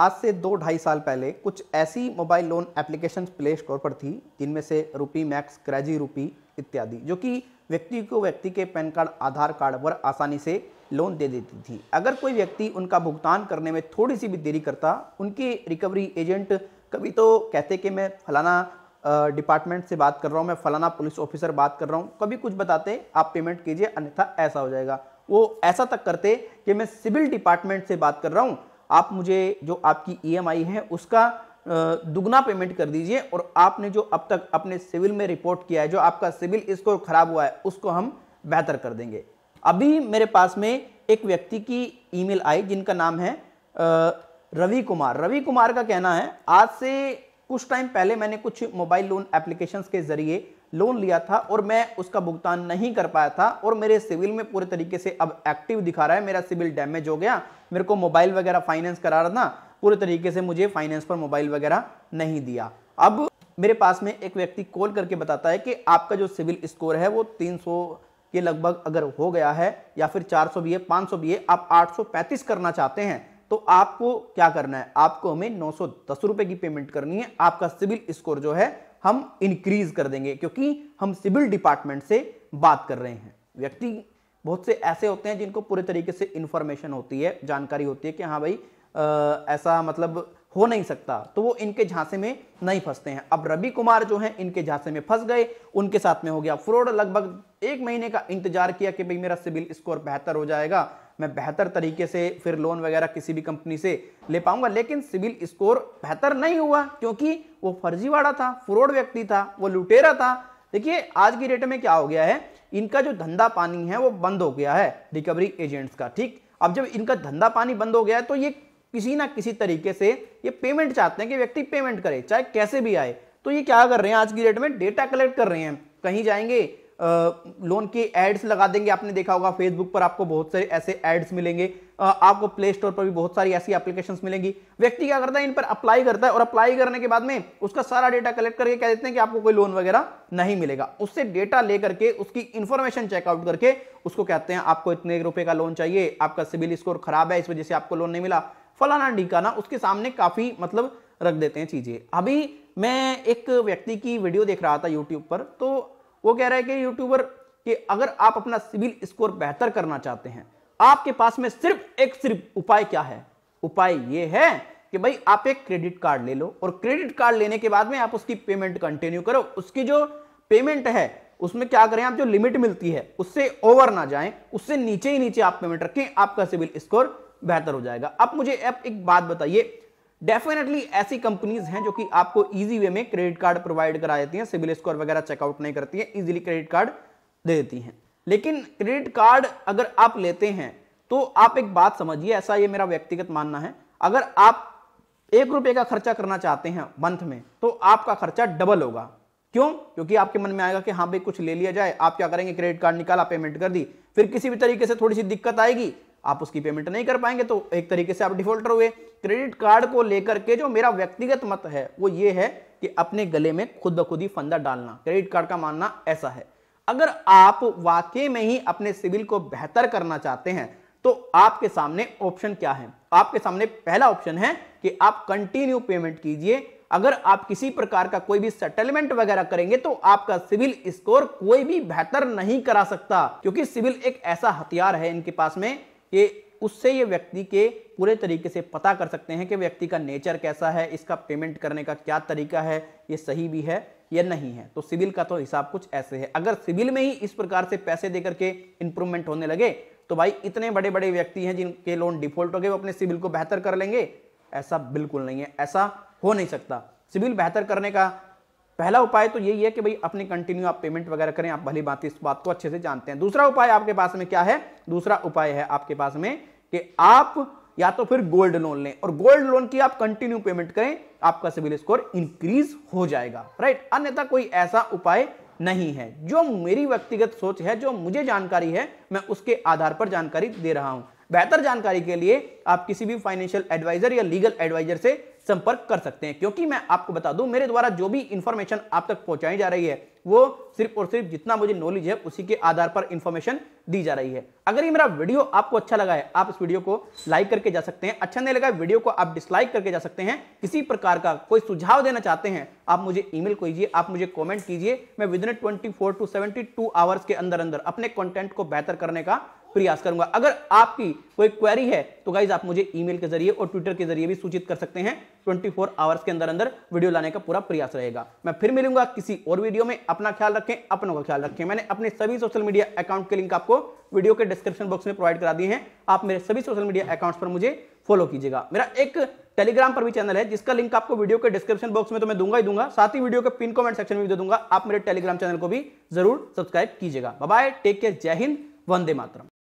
आज से दो ढाई साल पहले कुछ ऐसी mobile loan application play store पर थी जिनमें से रुपी मैक्स क्रैजी रुपी इत्यादि जो कि व्यक्ति को व्यक्ति के पैन कार्ड आधार कार्ड पर आसानी से लोन दे देती थी अगर कोई व्यक्ति उनका भुगतान करने में थोड़ी सी भी देरी करता उनके रिकवरी एजेंट कभी तो कहते कि मैं फलाना डिपार्टमेंट से बात कर रहा हूँ मैं फलाना पुलिस ऑफिसर बात कर रहा हूँ कभी कुछ बताते आप पेमेंट कीजिए अन्यथा ऐसा हो जाएगा वो ऐसा तक करते कि मैं सिविल डिपार्टमेंट से बात कर रहा हूँ आप मुझे जो आपकी ईएमआई e है उसका दुगना पेमेंट कर दीजिए और आपने जो अब तक अपने सिविल में रिपोर्ट किया है जो आपका सिविल स्कोर खराब हुआ है उसको हम बेहतर कर देंगे अभी मेरे पास में एक व्यक्ति की ईमेल आई जिनका नाम है रवि कुमार रवि कुमार का कहना है आज से कुछ टाइम पहले मैंने कुछ मोबाइल लोन एप्लीकेशंस के जरिए लोन लिया था और मैं उसका भुगतान नहीं कर पाया था और मेरे सिविल में पूरे तरीके से अब एक्टिव दिखा रहा है मेरा सिविल डैमेज हो गया मेरे को मोबाइल वगैरह फाइनेंस करा रहा था पूरे तरीके से मुझे फाइनेंस पर मोबाइल वगैरह नहीं दिया अब मेरे पास में एक व्यक्ति कॉल करके बताता है कि आपका जो सिविल स्कोर है वो 300 के लगभग अगर हो गया है या फिर 400 भी है 500 भी है आप 835 करना चाहते हैं तो आपको क्या करना है आपको हमें नौ सौ की पेमेंट करनी है आपका सिविल स्कोर जो है हम इंक्रीज कर देंगे क्योंकि हम सिविल डिपार्टमेंट से बात कर रहे हैं व्यक्ति बहुत से ऐसे होते हैं जिनको पूरे तरीके से इंफॉर्मेशन होती है जानकारी होती है कि हाँ भाई आ, ऐसा मतलब हो नहीं सकता तो वो इनके झांसे में नहीं फंसते हैं अब रवि कुमार जो हैं इनके झांसे में फंस गए उनके साथ में हो गया फ्रॉड लगभग एक महीने का इंतजार किया कि भाई मेरा सिविल स्कोर बेहतर हो जाएगा मैं बेहतर तरीके से फिर लोन वगैरह किसी भी कंपनी से ले पाऊंगा लेकिन सिविल स्कोर बेहतर नहीं हुआ क्योंकि वो फर्जीवाड़ा था फ्रॉड व्यक्ति था वो लुटेरा था देखिए आज की डेट में क्या हो गया है इनका जो धंधा पानी है वो बंद हो गया है रिकवरी एजेंट्स का ठीक अब जब इनका धंधा पानी बंद हो गया है तो ये किसी ना किसी तरीके से ये पेमेंट चाहते हैं कि व्यक्ति पेमेंट करे चाहे कैसे भी आए तो ये क्या कर रहे हैं आज की डेट में डेटा कलेक्ट कर रहे हैं कहीं जाएंगे लोन के एड्स लगा देंगे आपने देखा होगा फेसबुक पर आपको बहुत सारे ऐसे एड्स मिलेंगे आपको प्ले स्टोर पर भी बहुत सारी ऐसी एप्लीकेशन मिलेंगी व्यक्ति क्या करता है इन पर अप्लाई करता है और अप्लाई करने के बाद में उसका सारा डेटा कलेक्ट करके कह देते हैं कि आपको कोई लोन वगैरह नहीं मिलेगा उससे डेटा लेकर के उसकी इन्फॉर्मेशन चेकआउट करके उसको कहते हैं आपको इतने रुपए का लोन चाहिए आपका सिविल स्कोर खराब है इस वजह से आपको लोन नहीं मिला फलाना ढीकाना उसके सामने काफी मतलब रख देते हैं चीजें अभी मैं एक व्यक्ति की वीडियो देख रहा था यूट्यूब पर तो वो कह रहा है कि यूट्यूबर कि अगर आप अपना सिविल स्कोर बेहतर करना चाहते हैं आपके पास में सिर्फ एक सिर्फ उपाय क्या है उपाय ये है कि भाई आप एक क्रेडिट कार्ड ले लो और क्रेडिट कार्ड लेने के बाद में आप उसकी पेमेंट कंटिन्यू करो उसकी जो पेमेंट है उसमें क्या करें आप जो लिमिट मिलती है उससे ओवर ना जाएं उससे नीचे ही नीचे आप पेमेंट रखें आपका सिविल स्कोर बेहतर हो जाएगा अब मुझे आप एक बात बताइए डेफिनेटली ऐसी कंपनीज हैं जो कि आपको इजी वे में क्रेडिट कार्ड प्रोवाइड करा देती हैं सिविल स्कोर वगैरह चेकआउट नहीं करती हैं इजीली क्रेडिट कार्ड दे देती हैं लेकिन क्रेडिट कार्ड अगर आप लेते हैं तो आप एक बात समझिए ऐसा ये मेरा व्यक्तिगत मानना है अगर आप एक रुपये का खर्चा करना चाहते हैं मंथ में तो आपका खर्चा डबल होगा क्यों क्योंकि आपके मन में आएगा कि हाँ भाई कुछ ले लिया जाए आप क्या करेंगे क्रेडिट कार्ड निकाला पेमेंट कर दी फिर किसी भी तरीके से थोड़ी सी दिक्कत आएगी आप उसकी पेमेंट नहीं कर पाएंगे तो एक तरीके से आप डिफॉल्टर हुए क्रेडिट कार्ड को लेकर के जो मेरा व्यक्तिगत मत है वो ये है कि अपने गले में खुद ब खुद ही फंदा डालना क्रेडिट कार्ड का मानना ऐसा है अगर आप वाकई में ही अपने सिविल को बेहतर करना चाहते हैं तो आपके सामने ऑप्शन क्या है आपके सामने पहला ऑप्शन है कि आप कंटिन्यू पेमेंट कीजिए अगर आप किसी प्रकार का कोई भी सेटलमेंट वगैरह करेंगे तो आपका सिविल स्कोर कोई भी बेहतर नहीं करा सकता क्योंकि सिविल एक ऐसा हथियार है इनके पास में ये उससे ये व्यक्ति के पूरे तरीके से पता कर सकते हैं कि व्यक्ति का नेचर कैसा है इसका पेमेंट करने का क्या तरीका है ये सही भी है या नहीं है तो सिविल का तो हिसाब कुछ ऐसे है अगर सिविल में ही इस प्रकार से पैसे देकर के इंप्रूवमेंट होने लगे तो भाई इतने बड़े बड़े व्यक्ति हैं जिनके लोन डिफॉल्ट हो गए वो अपने सिविल को बेहतर कर लेंगे ऐसा बिल्कुल नहीं है ऐसा हो नहीं सकता सिविल बेहतर करने का पहला उपाय तो यही है कि भाई अपने कंटिन्यू आप पेमेंट वगैरह करें आप भली बात इस बात को अच्छे से जानते हैं दूसरा उपाय आपके पास में क्या है दूसरा उपाय है आपके पास में कि आप या तो फिर गोल्ड लोन लें और गोल्ड लोन की आप कंटिन्यू पेमेंट करें आपका सिविल स्कोर इंक्रीज हो जाएगा राइट अन्यथा कोई ऐसा उपाय नहीं है जो मेरी व्यक्तिगत सोच है जो मुझे जानकारी है मैं उसके आधार पर जानकारी दे रहा हूं बेहतर जानकारी के लिए आप किसी भी फाइनेंशियल एडवाइजर या लीगल एडवाइजर से संपर्क कर सकते हैं क्योंकि मैं आपको बता दूं मेरे द्वारा जो भी इंफॉर्मेशन आप तक पहुंचाई जा रही है वो सिर्फ और सिर्फ जितना मुझे नॉलेज है उसी के आधार पर इंफॉर्मेशन दी जा रही है अगर ये मेरा वीडियो आपको अच्छा लगा है आप इस वीडियो को लाइक करके जा सकते हैं अच्छा नहीं लगा वीडियो को आप डिसलाइक करके जा सकते हैं किसी प्रकार का कोई सुझाव देना चाहते हैं आप मुझे ईमेल कीजिए आप मुझे कॉमेंट कीजिए मैं within twenty two seventy hours के अंदर अंदर अपने कॉन्टेंट को बेहतर करने का प्रयास करूंगा अगर आपकी कोई क्वेरी है तो गाइज आप मुझे ईमेल के जरिए और ट्विटर के जरिए भी सूचित कर सकते हैं 24 फोर आवर्स के अंदर अंदर वीडियो लाने का पूरा प्रयास रहेगा मैं फिर मिलूंगा किसी और वीडियो में अपना ख्याल रखें अपनों का ख्याल रखें मैंने अपने सभी सोशल मीडिया अकाउंट के लिंक आपको वीडियो के डिस्क्रिप्शन बॉक्स में प्रोवाइड करा दिए हैं आप मेरे सभी सोशल मीडिया अकाउंट्स पर मुझे फॉलो कीजिएगा मेरा एक टेलीग्राम पर भी चैनल है जिसका लिंक आपको वीडियो के डिस्क्रिप्शन बॉक्स में तो मैं दूंगा ही दूंगा साथ ही वीडियो के पिन कमेंट सेक्शन में भी दे दूंगा आप मेरे टेलीग्राम चैनल को भी जरूर सब्सक्राइब कीजिएगा बाय टेक केयर जय हिंद वंदे मातरम